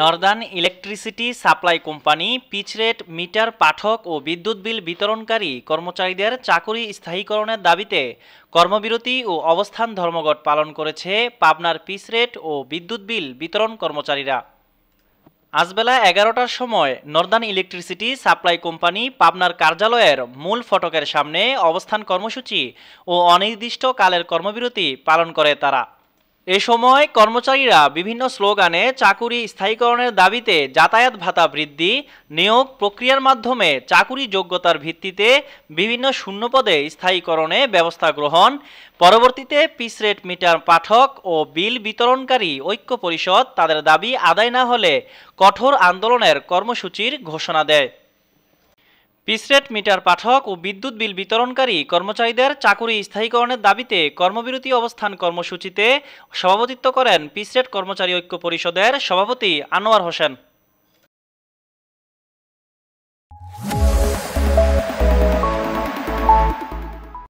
northern electricity supply company piece rate meter পাঠক ও বিদ্যুৎ বিল বিতরণকারী কর্মচারীদের চাকরি স্থায়ীকরণের দাবিতে কর্মবিরতি ও অবস্থান ধর্মঘট পালন করেছে পাবনার পিচরেট ও বিদ্যুৎ বিল বিতরণ কর্মচারীরা আজ বেলা এগারোটার সময় নর্দান ইলেকট্রিসিটি সাপ্লাই কোম্পানি পাবনার কার্যালয়ের মূল ফটকের সামনে অবস্থান কর্মসূচি ও অনির্দিষ্ট কালের কর্মবিরতি পালন করে তারা এ সময় কর্মচারীরা বিভিন্ন স্লোগানে চাকুরি স্থায়ীকরণের দাবিতে যাতায়াত ভাতা বৃদ্ধি নিয়োগ প্রক্রিয়ার মাধ্যমে চাকুরি যোগ্যতার ভিত্তিতে বিভিন্ন শূন্যপদে স্থায়ীকরণে ব্যবস্থা গ্রহণ পরবর্তীতে পিসরেট মিটার পাঠক ও বিল বিতরণকারী ঐক্য পরিষদ তাদের দাবি আদায় না হলে কঠোর আন্দোলনের কর্মসূচির ঘোষণা দেয় পিসরেট মিটার পাঠক ও বিদ্যুৎ বিল বিতরণকারী কর্মচারীদের চাকুরি স্থায়ীকরণের দাবিতে কর্মবিরতি অবস্থান কর্মসূচিতে সভাপতিত্ব করেন পিসরেট কর্মচারী ঐক্য পরিষদের সভাপতি আনোয়ার হোসেন